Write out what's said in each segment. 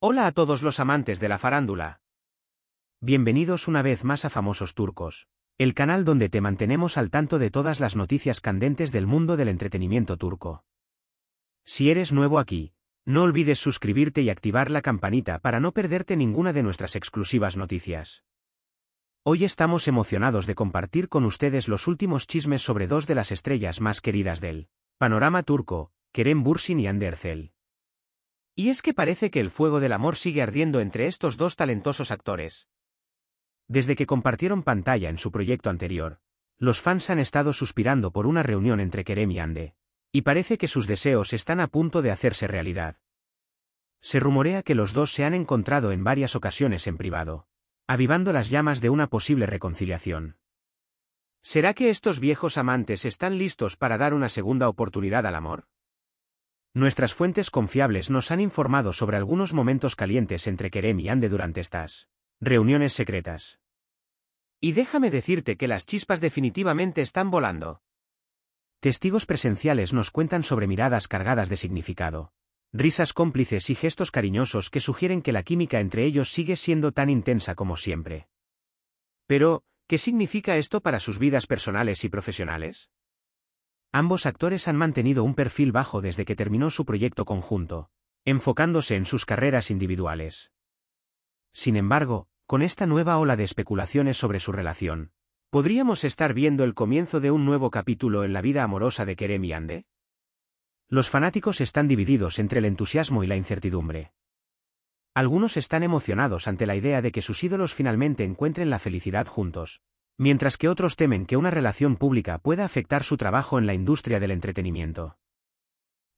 Hola a todos los amantes de la farándula. Bienvenidos una vez más a Famosos Turcos, el canal donde te mantenemos al tanto de todas las noticias candentes del mundo del entretenimiento turco. Si eres nuevo aquí, no olvides suscribirte y activar la campanita para no perderte ninguna de nuestras exclusivas noticias. Hoy estamos emocionados de compartir con ustedes los últimos chismes sobre dos de las estrellas más queridas del panorama turco, Kerem Bursin y Anderzel. Y es que parece que el fuego del amor sigue ardiendo entre estos dos talentosos actores. Desde que compartieron pantalla en su proyecto anterior, los fans han estado suspirando por una reunión entre Kerem y Ande, y parece que sus deseos están a punto de hacerse realidad. Se rumorea que los dos se han encontrado en varias ocasiones en privado, avivando las llamas de una posible reconciliación. ¿Será que estos viejos amantes están listos para dar una segunda oportunidad al amor? Nuestras fuentes confiables nos han informado sobre algunos momentos calientes entre Kerem y Ande durante estas reuniones secretas. Y déjame decirte que las chispas definitivamente están volando. Testigos presenciales nos cuentan sobre miradas cargadas de significado, risas cómplices y gestos cariñosos que sugieren que la química entre ellos sigue siendo tan intensa como siempre. Pero, ¿qué significa esto para sus vidas personales y profesionales? Ambos actores han mantenido un perfil bajo desde que terminó su proyecto conjunto, enfocándose en sus carreras individuales. Sin embargo, con esta nueva ola de especulaciones sobre su relación, ¿podríamos estar viendo el comienzo de un nuevo capítulo en la vida amorosa de Kerem y Ande? Los fanáticos están divididos entre el entusiasmo y la incertidumbre. Algunos están emocionados ante la idea de que sus ídolos finalmente encuentren la felicidad juntos, Mientras que otros temen que una relación pública pueda afectar su trabajo en la industria del entretenimiento.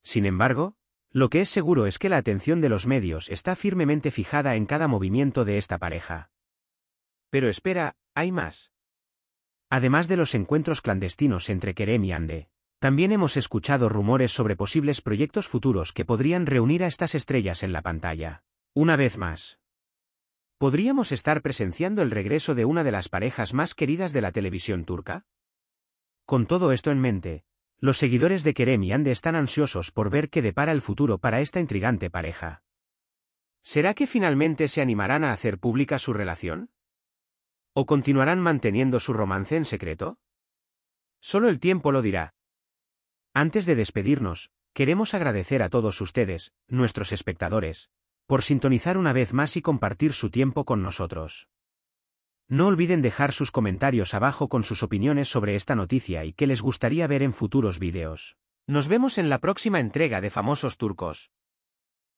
Sin embargo, lo que es seguro es que la atención de los medios está firmemente fijada en cada movimiento de esta pareja. Pero espera, hay más. Además de los encuentros clandestinos entre Kerem y Ande, también hemos escuchado rumores sobre posibles proyectos futuros que podrían reunir a estas estrellas en la pantalla. Una vez más, ¿Podríamos estar presenciando el regreso de una de las parejas más queridas de la televisión turca? Con todo esto en mente, los seguidores de Kerem y Ande están ansiosos por ver qué depara el futuro para esta intrigante pareja. ¿Será que finalmente se animarán a hacer pública su relación? ¿O continuarán manteniendo su romance en secreto? Solo el tiempo lo dirá. Antes de despedirnos, queremos agradecer a todos ustedes, nuestros espectadores, por sintonizar una vez más y compartir su tiempo con nosotros. No olviden dejar sus comentarios abajo con sus opiniones sobre esta noticia y qué les gustaría ver en futuros vídeos. Nos vemos en la próxima entrega de Famosos Turcos.